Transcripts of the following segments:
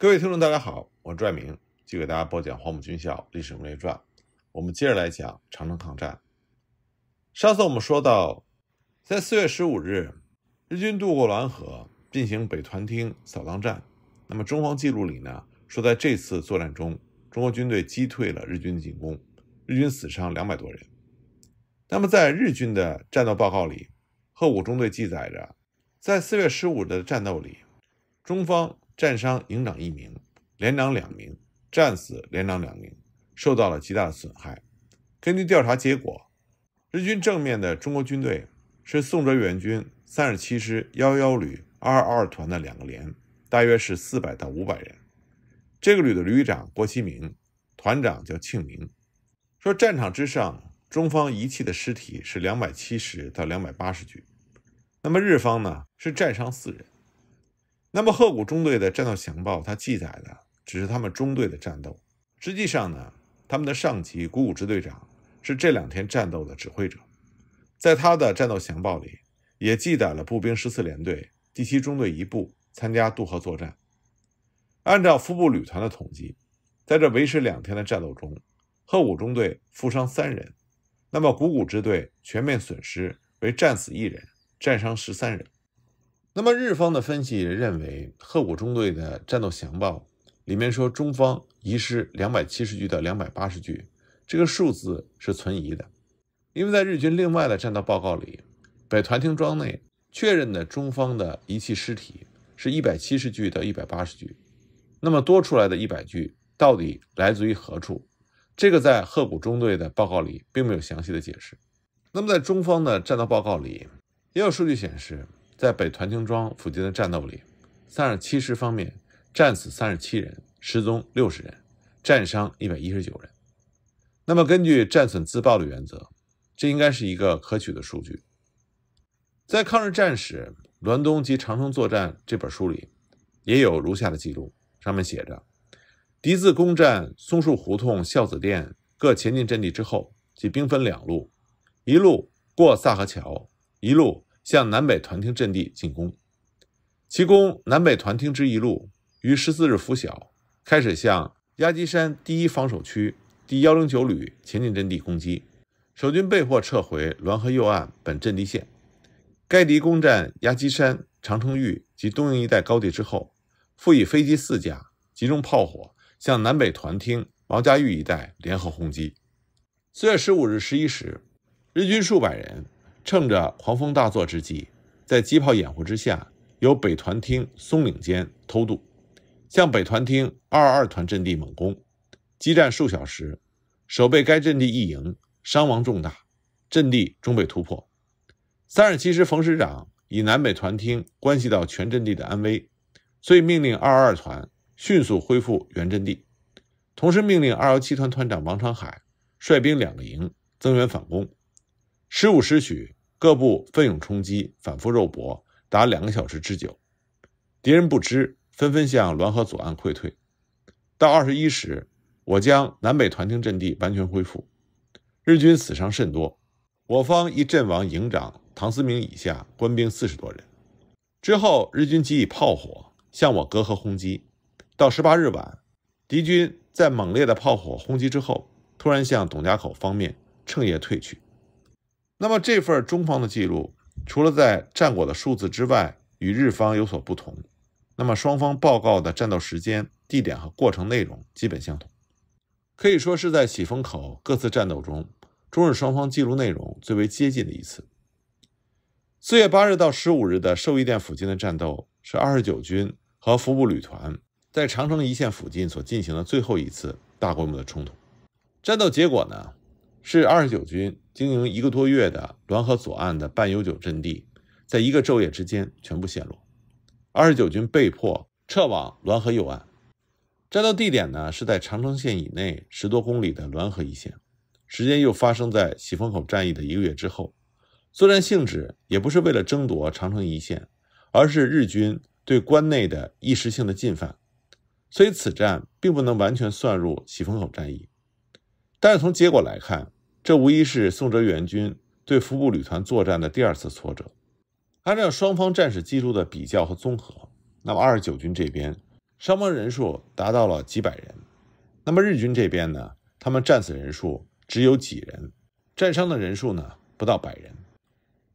各位听众，大家好，我是拽明，就给大家播讲《黄埔军校历史人物传》。我们接着来讲长城抗战。上次我们说到，在四月十五日，日军渡过滦河，进行北团厅扫荡战。那么中方记录里呢说，在这次作战中，中国军队击退了日军的进攻，日军死伤两百多人。那么在日军的战斗报告里，鹤五中队记载着，在四月十五日的战斗里，中方。战伤营长一名，连长两名，战死连长两名，受到了极大的损害。根据调查结果，日军正面的中国军队是宋哲元军三十七师幺幺旅二二团的两个连，大约是四百到五百人。这个旅的旅长郭其明，团长叫庆明，说战场之上，中方遗弃的尸体是两百七十到两百八十具。那么日方呢，是战伤四人。那么鹤谷中队的战斗详报，它记载的只是他们中队的战斗。实际上呢，他们的上级谷谷支队长是这两天战斗的指挥者，在他的战斗详报里也记载了步兵十四联队第七中队一部参加渡河作战。按照副部旅团的统计，在这维持两天的战斗中，鹤谷中队负伤三人。那么谷谷支队全面损失为战死一人，战伤十三人。那么，日方的分析认为，鹤谷中队的战斗详报里面说中方遗失两百七十具到两百八十具，这个数字是存疑的，因为在日军另外的战斗报告里，北团厅庄内确认的中方的遗弃尸体是一百七十具到一百八十具，那么多出来的一百具到底来自于何处？这个在鹤谷中队的报告里并没有详细的解释。那么，在中方的战斗报告里，也有数据显示。在北团青庄附近的战斗里，三十七师方面战死三十七人，失踪六十人，战伤一百一十九人。那么，根据战损自报的原则，这应该是一个可取的数据。在《抗日战史·滦东及长城作战》这本书里，也有如下的记录，上面写着：敌自攻占松树胡同、孝子店各前进阵地之后，即兵分两路，一路过萨河桥，一路。向南北团厅阵地进攻，其攻南北团厅之一路于十四日拂晓开始向鸭鸡山第一防守区第幺零九旅前进阵地攻击，守军被迫撤回滦河右岸本阵地线。该敌攻占鸭鸡山、长城峪及东营一带高地之后，复以飞机四架集中炮火向南北团厅、毛家峪一带联合轰击。四月十五日十一时，日军数百人。趁着狂风大作之际，在机炮掩护之下，由北团厅松岭间偷渡，向北团厅二二二团阵地猛攻，激战数小时，守备该阵地一营伤亡重大，阵地终被突破。三十七师冯师长以南北团厅关系到全阵地的安危，所以命令二二二团迅速恢复原阵地，同时命令二幺七团团长王长海率兵两个营增援反攻。十五时许。各部奋勇冲击，反复肉搏，达两个小时之久。敌人不知，纷纷向滦河左岸溃退。到二十一时，我将南北团厅阵地完全恢复，日军死伤甚多，我方亦阵亡营长唐思明以下官兵四十多人。之后，日军即以炮火向我隔河轰击。到十八日晚，敌军在猛烈的炮火轰击之后，突然向董家口方面趁夜退去。那么这份中方的记录，除了在战果的数字之外，与日方有所不同。那么双方报告的战斗时间、地点和过程内容基本相同，可以说是在喜峰口各次战斗中，中日双方记录内容最为接近的一次。四月八日到十五日的寿医店附近的战斗，是二十九军和服部旅团在长城一线附近所进行的最后一次大规模的冲突。战斗结果呢，是二十九军。经营一个多月的滦河左岸的半永久阵地，在一个昼夜之间全部陷落，二十九军被迫撤往滦河右岸。战斗地点呢是在长城线以内十多公里的滦河一线，时间又发生在喜峰口战役的一个月之后，作战性质也不是为了争夺长城一线，而是日军对关内的一时性的进犯，所以此战并不能完全算入喜峰口战役，但是从结果来看。这无疑是宋哲元军对服部旅团作战的第二次挫折。按照双方战史记录的比较和综合，那么二十九军这边伤亡人数达到了几百人，那么日军这边呢，他们战死人数只有几人，战伤的人数呢不到百人。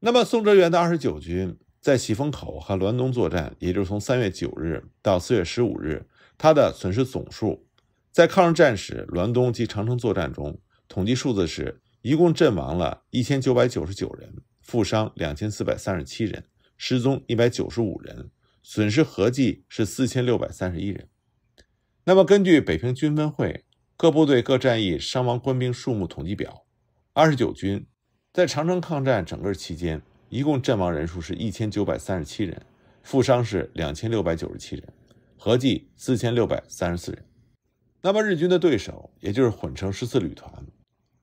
那么宋哲元的二十九军在喜峰口和滦东作战，也就是从三月九日到四月十五日，他的损失总数，在抗日战史滦东及长城作战中。统计数字是一共阵亡了一千九百九十九人，负伤两千四百三十七人，失踪一百九十五人，损失合计是四千六百三十一人。那么根据北平军分会各部队各战役伤亡官兵数目统计表，二十九军在长城抗战整个期间一共阵亡人数是一千九百三十七人，负伤是两千六百九十七人，合计四千六百三十四人。那么日军的对手也就是混成十四旅团。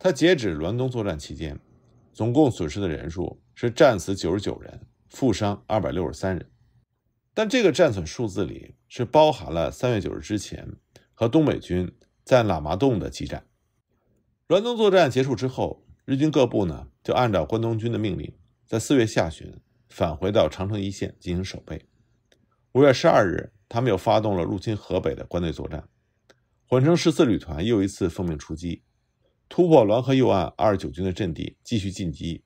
他截止滦东作战期间，总共损失的人数是战死九十九人，负伤二百六十三人。但这个战损数字里是包含了三月九日之前和东北军在喇嘛洞的激战。滦东作战结束之后，日军各部呢就按照关东军的命令，在四月下旬返回到长城一线进行守备。五月十二日，他们又发动了入侵河北的关内作战，缓城十四旅团又一次奉命出击。突破滦河右岸二十九军的阵地，继续进击，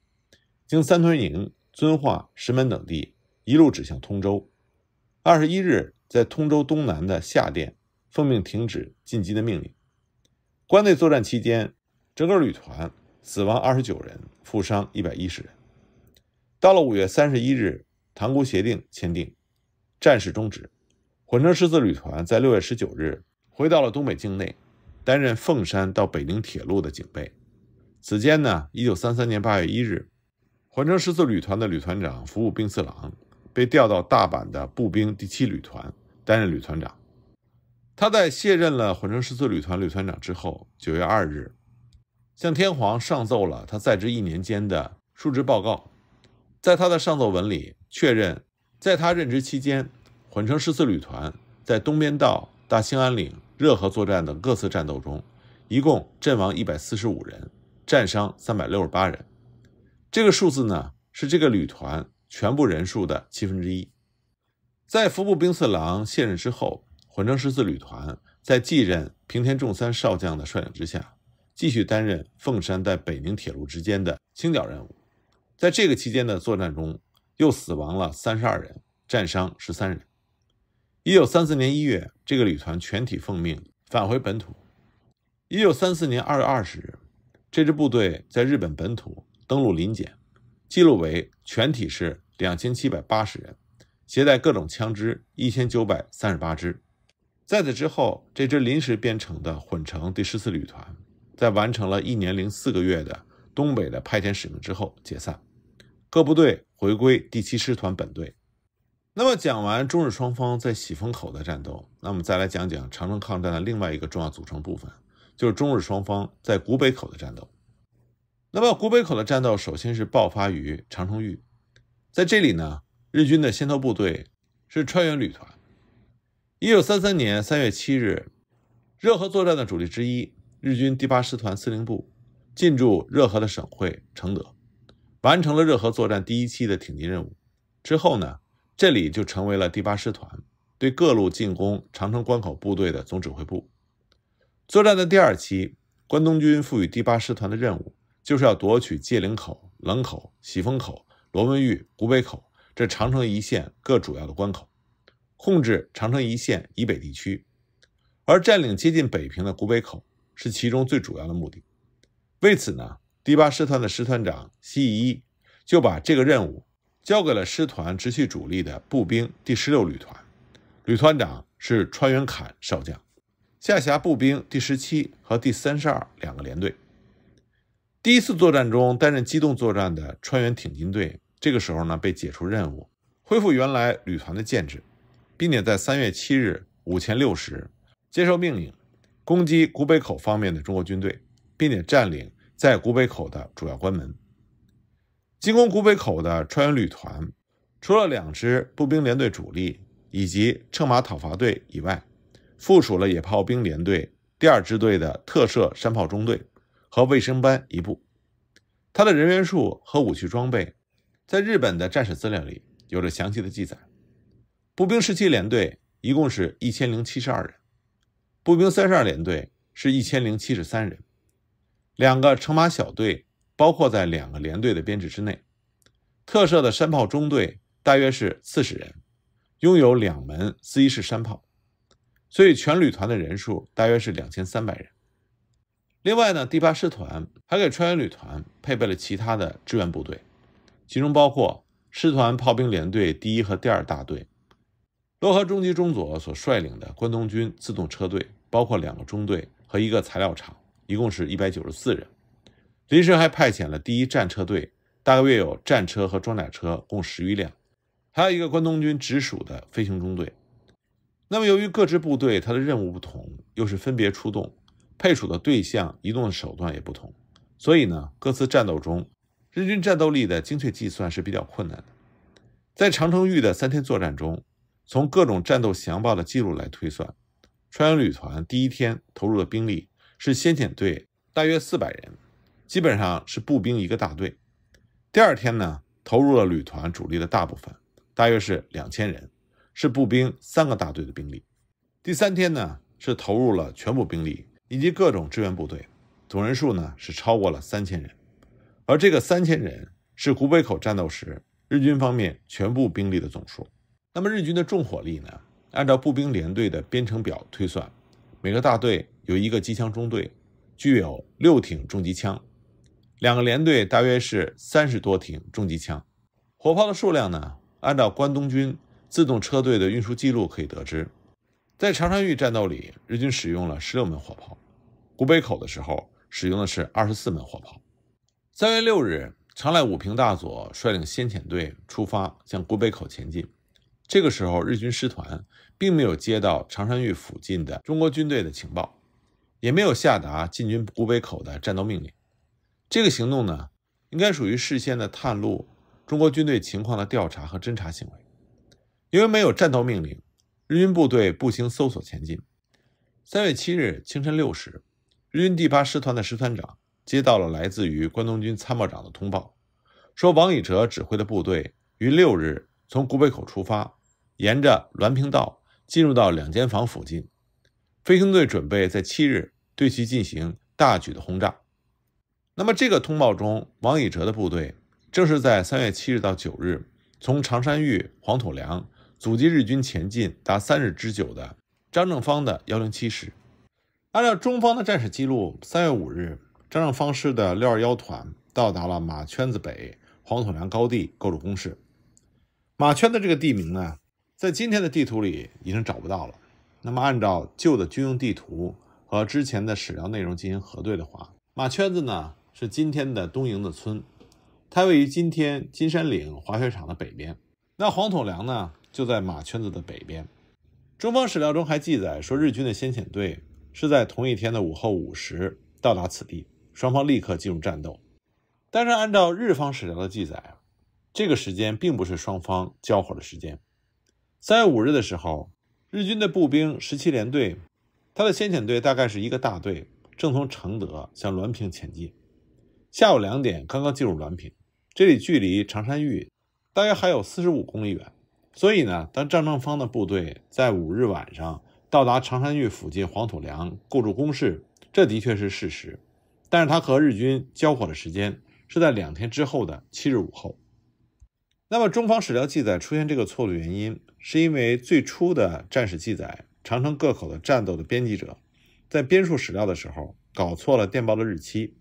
经三屯营、遵化、石门等地，一路指向通州。二十一日，在通州东南的夏店，奉命停止进击的命令。关内作战期间，整个旅团死亡二十九人，负伤一百一十人。到了五月三十一日，塘沽协定签订，战事终止。混成十四旅团在六月十九日回到了东北境内。担任凤山到北宁铁路的警备。此间呢，一九三三年八月一日，环城十四旅团的旅团长服务兵次郎被调到大阪的步兵第七旅团担任旅团长。他在卸任了环城十四旅团旅团长之后，九月二日向天皇上奏了他在职一年间的述职报告。在他的上奏文里确认，在他任职期间，环城十四旅团在东边道、大兴安岭。热河作战等各次战斗中，一共阵亡一百四十五人，战伤三百六十八人。这个数字呢，是这个旅团全部人数的七分之一。在服部兵次郎卸任之后，混成十四旅团在继任平田重三少将的率领之下，继续担任凤山在北宁铁路之间的清剿任务。在这个期间的作战中，又死亡了三十二人，战伤十三人。一九三四年一月，这个旅团全体奉命返回本土。一九三四年二月二十日，这支部队在日本本土登陆临检，记录为全体是两千七百八十人，携带各种枪支一千九百三十八支。在此之后，这支临时编成的混成第十四旅团，在完成了一年零四个月的东北的派遣使命之后解散，各部队回归第七师团本队。那么讲完中日双方在喜峰口的战斗，那么再来讲讲长城抗战的另外一个重要组成部分，就是中日双方在古北口的战斗。那么古北口的战斗，首先是爆发于长城峪，在这里呢，日军的先头部队是川原旅团。一九三三年三月七日，热河作战的主力之一，日军第八师团司令部进驻热河的省会承德，完成了热河作战第一期的挺进任务之后呢。这里就成为了第八师团对各路进攻长城关口部队的总指挥部。作战的第二期，关东军赋予第八师团的任务，就是要夺取界岭口、冷口、喜峰口、罗文峪、古北口这长城一线各主要的关口，控制长城一线以北地区，而占领接近北平的古北口是其中最主要的目的。为此呢，第八师团的师团长西一就把这个任务。交给了师团直系主力的步兵第十六旅团，旅团长是川原侃少将，下辖步兵第十七和第三十二两个联队。第一次作战中担任机动作战的川原挺进队，这个时候呢被解除任务，恢复原来旅团的建制，并且在三月七日午前六时接受命令，攻击古北口方面的中国军队，并且占领在古北口的主要关门。进攻古北口的川原旅团，除了两支步兵联队主力以及乘马讨伐队以外，附属了野炮兵联队第二支队的特设山炮中队和卫生班一部。他的人员数和武器装备，在日本的战史资料里有着详细的记载。步兵十七联队一共是一千零七十二人，步兵三十二联队是一千零七十三人，两个乘马小队。包括在两个连队的编制之内，特设的山炮中队大约是四十人，拥有两门四一式山炮，所以全旅团的人数大约是两千三百人。另外呢，第八师团还给川原旅团配备了其他的支援部队，其中包括师团炮兵联队第一和第二大队、罗河中级中佐所率领的关东军自动车队，包括两个中队和一个材料厂，一共是一百九十四人。临时还派遣了第一战车队，大约有战车和装甲车共十余辆，还有一个关东军直属的飞行中队。那么，由于各支部队它的任务不同，又是分别出动，配属的对象、移动的手段也不同，所以呢，各自战斗中，日军战斗力的精确计算是比较困难的。在长城峪的三天作战中，从各种战斗详报的记录来推算，川原旅团第一天投入的兵力是先遣队大约四百人。基本上是步兵一个大队。第二天呢，投入了旅团主力的大部分，大约是两千人，是步兵三个大队的兵力。第三天呢，是投入了全部兵力以及各种支援部队，总人数呢是超过了三千人。而这个三千人是古北口战斗时日军方面全部兵力的总数。那么日军的重火力呢？按照步兵联队的编程表推算，每个大队有一个机枪中队，具有六挺重机枪。两个连队大约是三十多挺重机枪，火炮的数量呢？按照关东军自动车队的运输记录可以得知，在常山峪战斗里，日军使用了十六门火炮；古北口的时候，使用的是二十四门火炮。三月六日，常濑武平大佐率领先遣队出发，向古北口前进。这个时候，日军师团并没有接到常山峪附近的中国军队的情报，也没有下达进军古北口的战斗命令。这个行动呢，应该属于事先的探路、中国军队情况的调查和侦查行为，因为没有战斗命令，日军部队步行搜索前进。三月七日清晨六时，日军第八师团的师团长接到了来自于关东军参谋长的通报，说王以哲指挥的部队于六日从古北口出发，沿着滦平道进入到两间房附近，飞行队准备在七日对其进行大举的轰炸。那么这个通报中，王以哲的部队正是在三月七日到九日，从长山峪、黄土梁阻击日军前进达三日之久的张正方的幺零七师。按照中方的战史记录，三月五日，张正方师的六二幺团到达了马圈子北黄土梁高地构筑工事。马圈的这个地名呢，在今天的地图里已经找不到了。那么按照旧的军用地图和之前的史料内容进行核对的话，马圈子呢？是今天的东营的村，它位于今天金山岭滑雪场的北边。那黄土梁呢，就在马圈子的北边。中方史料中还记载说，日军的先遣队是在同一天的午后五时到达此地，双方立刻进入战斗。但是按照日方史料的记载，这个时间并不是双方交火的时间。三月五日的时候，日军的步兵十七联队，他的先遣队大概是一个大队，正从承德向滦平前进。下午两点刚刚进入滦平，这里距离长山峪大约还有四十五公里远。所以呢，当张正芳的部队在五日晚上到达长山峪附近黄土梁构筑工事，这的确是事实。但是他和日军交火的时间是在两天之后的七日午后。那么，中方史料记载出现这个错误原因，是因为最初的战史记载长城各口的战斗的编辑者，在编述史料的时候搞错了电报的日期。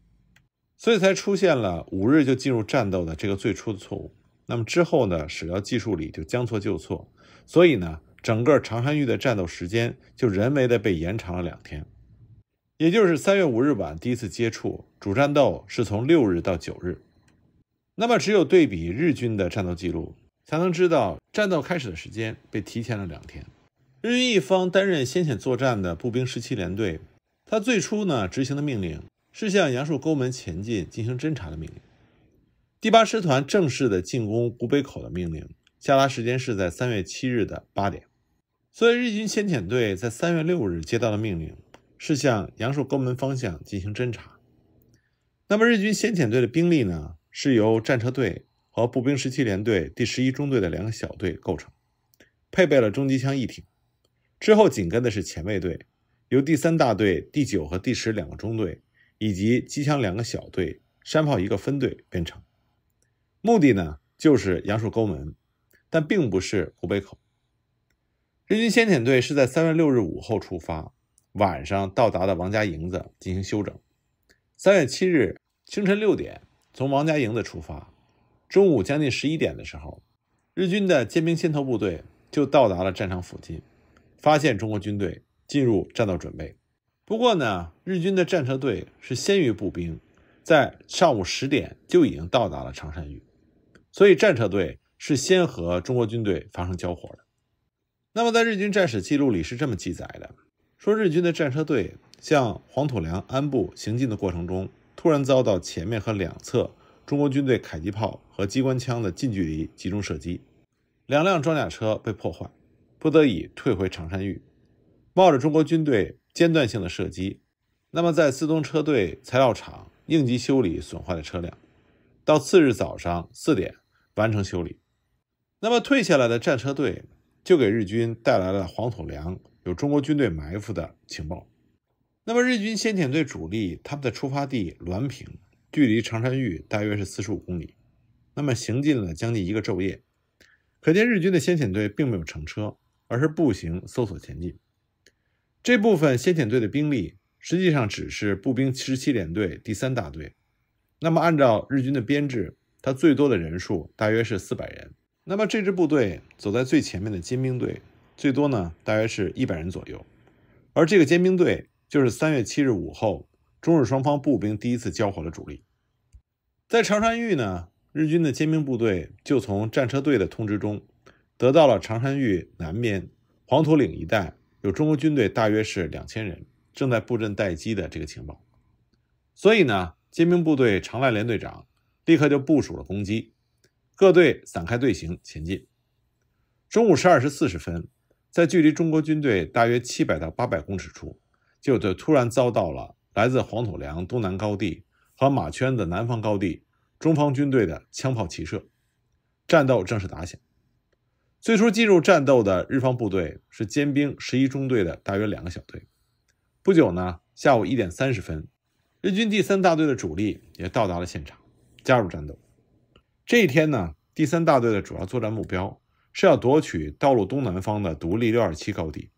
所以才出现了五日就进入战斗的这个最初的错误。那么之后呢，史料记述里就将错就错，所以呢，整个长山峪的战斗时间就人为的被延长了两天，也就是三月五日晚第一次接触，主战斗是从六日到九日。那么只有对比日军的战斗记录，才能知道战斗开始的时间被提前了两天。日军一方担任先遣作战的步兵十七联队，他最初呢执行的命令。是向杨树沟门前进进行侦查的命令。第八师团正式的进攻古北口的命令下达时间是在三月七日的八点。所以，日军先遣队在三月六日接到的命令是向杨树沟门方向进行侦查。那么，日军先遣队的兵力呢？是由战车队和步兵十七联队第十一中队的两个小队构成，配备了重机枪一挺。之后紧跟的是前卫队，由第三大队第九和第十两个中队。以及机枪两个小队、山炮一个分队编成，目的呢就是杨树沟门，但并不是湖北口。日军先遣队是在三月六日午后出发，晚上到达的王家营子进行休整。三月七日清晨六点从王家营子出发，中午将近十一点的时候，日军的尖兵先头部队就到达了战场附近，发现中国军队进入战斗准备。不过呢，日军的战车队是先于步兵，在上午十点就已经到达了长山峪，所以战车队是先和中国军队发生交火的。那么，在日军战史记录里是这么记载的：说日军的战车队向黄土梁安部行进的过程中，突然遭到前面和两侧中国军队迫击炮和机关枪的近距离集中射击，两辆装甲车被破坏，不得已退回长山峪，冒着中国军队。间断性的射击。那么，在自动车队材料厂应急修理损坏的车辆，到次日早上四点完成修理。那么，退下来的战车队就给日军带来了黄土梁有中国军队埋伏的情报。那么，日军先遣队主力他们的出发地滦平，距离长山峪大约是四十五公里。那么，行进了将近一个昼夜，可见日军的先遣队并没有乘车，而是步行搜索前进。这部分先遣队的兵力，实际上只是步兵十七联队第三大队。那么，按照日军的编制，他最多的人数大约是四百人。那么，这支部队走在最前面的尖兵队，最多呢，大约是一百人左右。而这个尖兵队，就是三月七日午后，中日双方步兵第一次交火的主力。在长山峪呢，日军的尖兵部队就从战车队的通知中，得到了长山峪南边黄土岭一带。有中国军队大约是两千人正在布阵待机的这个情报，所以呢，尖兵部队常赖连队长立刻就部署了攻击，各队散开队形前进。中午十二时四十分，在距离中国军队大约七百到八百公尺处，就突然遭到了来自黄土梁东南高地和马圈的南方高地中方军队的枪炮齐射，战斗正式打响。最初进入战斗的日方部队是尖兵十一中队的大约两个小队。不久呢，下午一点三十分，日军第三大队的主力也到达了现场，加入战斗。这一天呢，第三大队的主要作战目标是要夺取道路东南方的独立六二七高地。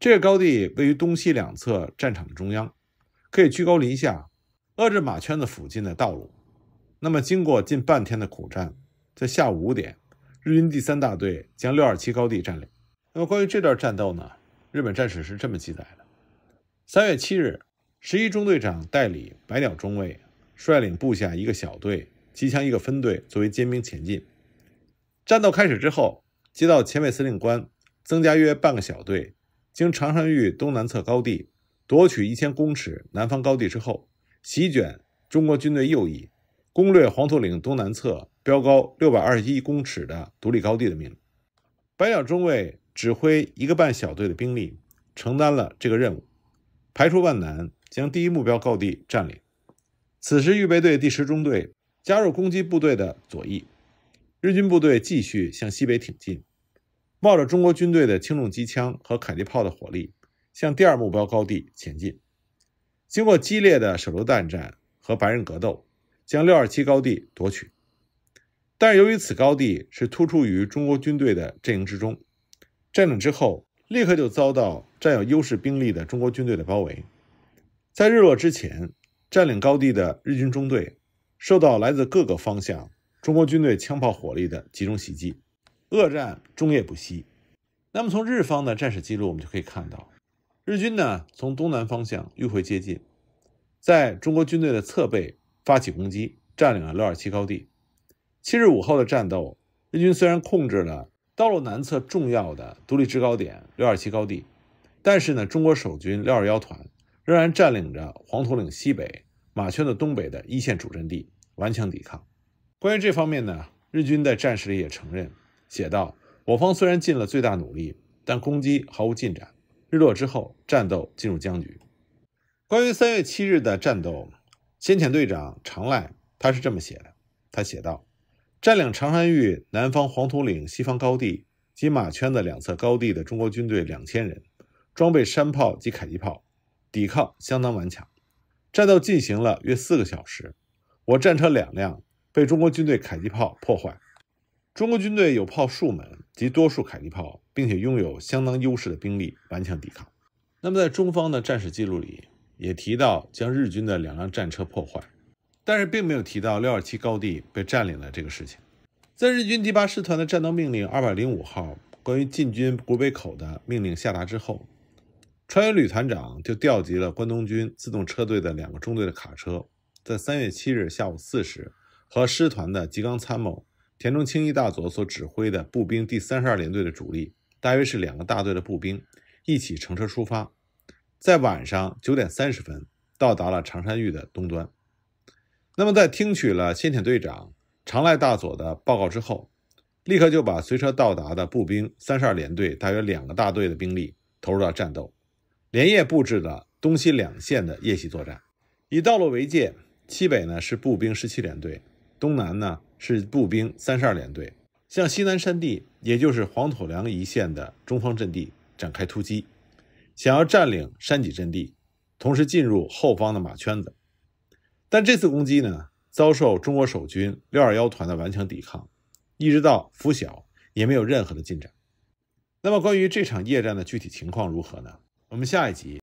这个高地位于东西两侧战场的中央，可以居高临下，遏制马圈子附近的道路。那么，经过近半天的苦战，在下午五点。日军第三大队将六二七高地占领。那么关于这段战斗呢？日本战史是这么记载的：三月七日，十一中队长代理白鸟中尉率领部下一个小队、机枪一个分队作为尖兵前进。战斗开始之后，接到前委司令官增加约半个小队，经长山峪东南侧高地夺取一千公尺南方高地之后，席卷中国军队右翼。攻略黄土岭东南侧标高六百二十一公尺的独立高地的命令，白鸟中尉指挥一个半小队的兵力承担了这个任务，排除万难将第一目标高地占领。此时，预备队第十中队加入攻击部队的左翼，日军部队继续向西北挺进，冒着中国军队的轻重机枪和迫击炮的火力，向第二目标高地前进。经过激烈的手榴弹战和白人格斗。将六二七高地夺取，但是由于此高地是突出于中国军队的阵营之中，占领之后立刻就遭到占有优势兵力的中国军队的包围。在日落之前，占领高地的日军中队，受到来自各个方向中国军队枪炮火力的集中袭击，恶战终夜不息。那么从日方的战史记录，我们就可以看到，日军呢从东南方向迂回接近，在中国军队的侧背。发起攻击，占领了六二七高地。七日午后的战斗，日军虽然控制了道路南侧重要的独立制高点六二七高地，但是呢，中国守军六二幺团仍然占领着黄土岭西北马圈的东北的一线主阵地，顽强抵抗。关于这方面呢，日军在战史里也承认，写道：“我方虽然尽了最大努力，但攻击毫无进展。日落之后，战斗进入僵局。”关于三月七日的战斗。先遣队长常赖，他是这么写的。他写道：“占领长山峪南方黄土岭、西方高地及马圈子两侧高地的中国军队两千人，装备山炮及迫击炮，抵抗相当顽强。战斗进行了约四个小时，我战车两辆被中国军队迫击炮破坏。中国军队有炮数门及多数迫击炮，并且拥有相当优势的兵力，顽强抵抗。”那么，在中方的战史记录里。也提到将日军的两辆战车破坏，但是并没有提到六二七高地被占领的这个事情。在日军第八师团的战斗命令二百零五号关于进军古北口的命令下达之后，川原旅团长就调集了关东军自动车队的两个中队的卡车，在三月七日下午四时，和师团的吉冈参谋田中清一大佐所指挥的步兵第三十二联队的主力，大约是两个大队的步兵，一起乘车出发。在晚上九点三十分到达了长山峪的东端。那么，在听取了先遣队长常赖大佐的报告之后，立刻就把随车到达的步兵三十二联队大约两个大队的兵力投入到战斗，连夜布置了东西两线的夜袭作战。以道路为界，西北呢是步兵十七联队，东南呢是步兵三十二联队，向西南山地，也就是黄土梁一线的中方阵地展开突击。想要占领山脊阵地，同时进入后方的马圈子，但这次攻击呢，遭受中国守军六二幺团的顽强抵抗，一直到拂晓也没有任何的进展。那么关于这场夜战的具体情况如何呢？我们下一集。